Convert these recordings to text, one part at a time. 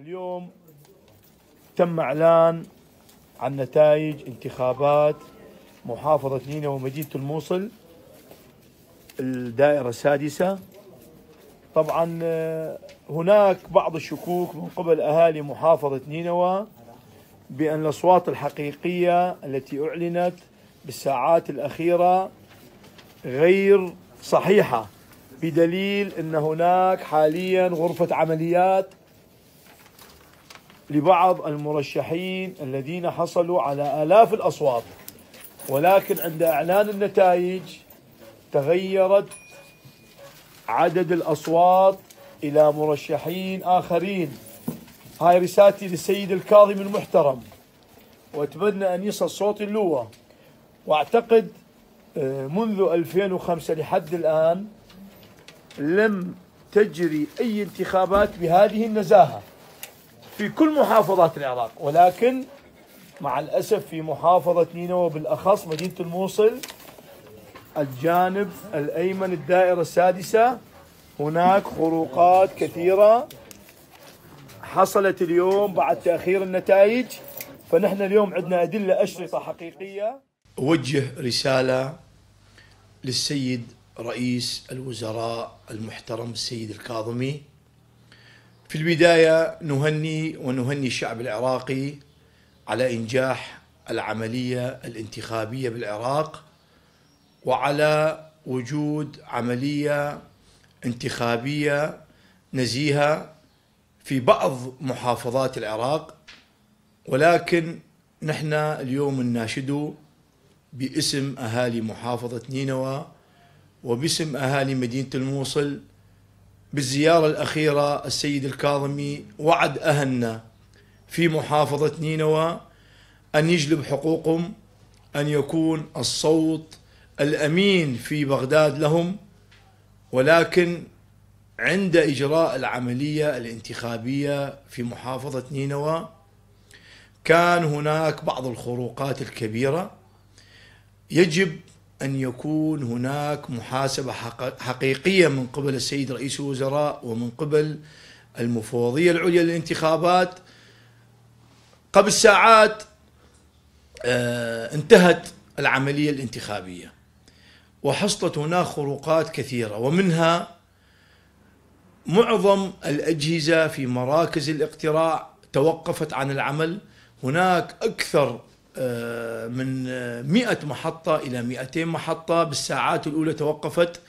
اليوم تم اعلان عن نتائج انتخابات محافظة نينة ومدينة الموصل الدائرة السادسة طبعا آه، هناك بعض الشكوك من قبل أهالي محافظة نينوى بأن الأصوات الحقيقية التي أعلنت بالساعات الأخيرة غير صحيحة بدليل أن هناك حاليا غرفة عمليات لبعض المرشحين الذين حصلوا على آلاف الأصوات ولكن عند إعلان النتائج تغيرت عدد الأصوات إلى مرشحين آخرين هاي رسالتي للسيد الكاظم المحترم وأتمنى أن يصل صوت اللواء وأعتقد آه، منذ 2005 لحد الآن لم تجري أي انتخابات بهذه النزاهة في كل محافظات العراق ولكن مع الأسف في محافظة نينوى بالأخص مدينة الموصل الجانب الأيمن الدائرة السادسة هناك خروقات كثيرة حصلت اليوم بعد تأخير النتائج فنحن اليوم عندنا أدلة أشرطة حقيقية أوجه رسالة للسيد رئيس الوزراء المحترم السيد الكاظمي في البداية نهني ونهني الشعب العراقي على إنجاح العملية الانتخابية بالعراق وعلى وجود عملية انتخابية نزيهة في بعض محافظات العراق ولكن نحن اليوم نناشد باسم أهالي محافظة نينوى وباسم أهالي مدينة الموصل بالزيارة الأخيرة السيد الكاظمي وعد أهلنا في محافظة نينوى أن يجلب حقوقهم أن يكون الصوت الأمين في بغداد لهم ولكن عند إجراء العملية الانتخابية في محافظة نينوى كان هناك بعض الخروقات الكبيرة يجب أن يكون هناك محاسبة حقيقية من قبل السيد رئيس الوزراء ومن قبل المفوضية العليا للانتخابات قبل ساعات آه، انتهت العملية الانتخابية وحصلت هناك خروقات كثيرة ومنها معظم الأجهزة في مراكز الاقتراع توقفت عن العمل هناك أكثر آه، من 100 محطة إلى 200 محطة بالساعات الأولى توقفت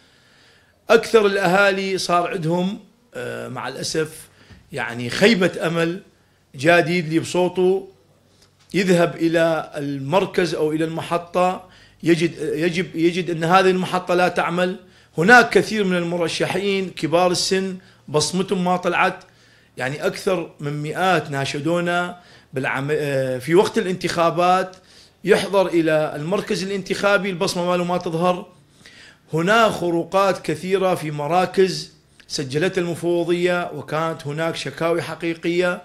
أكثر الأهالي صار عندهم آه، مع الأسف يعني خيبة أمل جديد اللي بصوته يذهب إلى المركز أو إلى المحطة يجد يجب يجد أن هذه المحطة لا تعمل هناك كثير من المرشحين كبار السن بصمتهم ما طلعت يعني أكثر من مئات ناشدونا بالعم... آه، في وقت الانتخابات يحضر الى المركز الانتخابي البصمه ماله ما تظهر هنا خروقات كثيره في مراكز سجلتها المفوضيه وكانت هناك شكاوي حقيقيه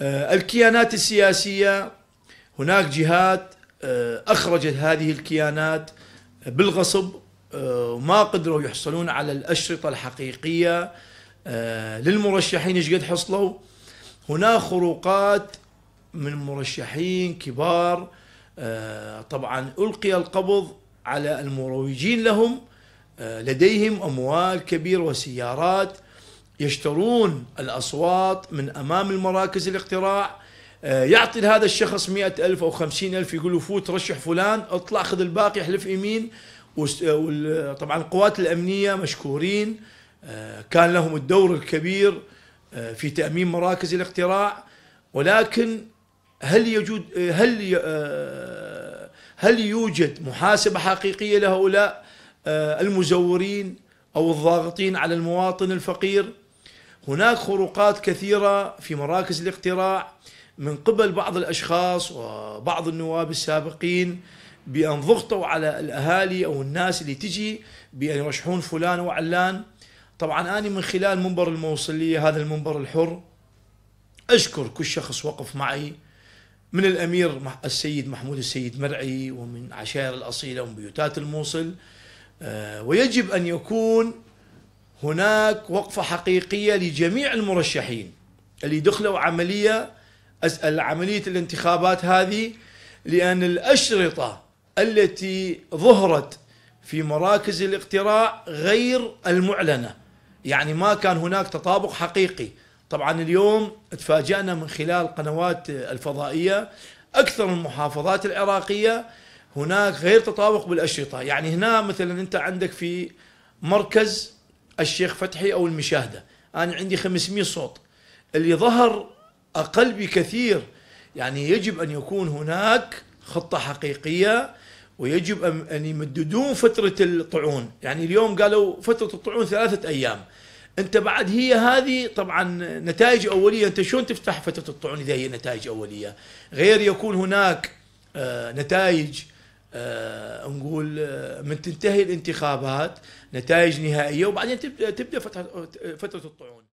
آه، الكيانات السياسيه هناك جهات آه، اخرجت هذه الكيانات بالغصب وما قدروا يحصلون على الاشرطه الحقيقيه للمرشحين ايش قد حصلوا هناك خروقات من مرشحين كبار آه، طبعا ألقي القبض على المروجين لهم آه، لديهم أموال كبيرة وسيارات يشترون الأصوات من أمام المراكز الاقتراع آه، يعطي لهذا الشخص مئة ألف أو خمسين ألف يقول له فوت رشح فلان اطلع خذ الباقي احلف يمين طبعا القوات الأمنية مشكورين كان لهم الدور الكبير في تأمين مراكز الاقتراع ولكن هل يوجد هل آه، هل يوجد محاسبه حقيقيه لهؤلاء آه، المزورين او الضاغطين على المواطن الفقير؟ هناك خروقات كثيره في مراكز الاقتراع من قبل بعض الاشخاص وبعض النواب السابقين بان ضغطوا على الاهالي او الناس اللي تجي بان يرشحون فلان وعلان طبعا انا من خلال منبر الموصليه هذا المنبر الحر اشكر كل شخص وقف معي من الأمير السيد محمود السيد مرعي ومن عشائر الأصيلة ومن بيوتات الموصل آه، ويجب أن يكون هناك وقفة حقيقية لجميع المرشحين اللي دخلوا عملية عملية الانتخابات هذه لأن الأشرطة التي ظهرت في مراكز الاقتراع غير المعلنة يعني ما كان هناك تطابق حقيقي طبعا اليوم تفاجأنا من خلال قنوات الفضائية أكثر من المحافظات العراقية هناك غير تطابق بالأشرطة يعني هنا مثلا أنت عندك في مركز الشيخ فتحي أو المشاهدة أنا عندي 500 صوت اللي ظهر أقل بكثير يعني يجب أن يكون هناك خطة حقيقية ويجب أن يمددون فترة الطعون يعني اليوم قالوا فترة الطعون ثلاثة أيام انت بعد هي هذه طبعا نتائج اوليه انت شلون تفتح فتره الطعون اذا هي نتائج اوليه غير يكون هناك آه، نتائج آه، نقول آه، من تنتهي الانتخابات نتائج نهائيه وبعدين تبدا تبدا فتره الطعون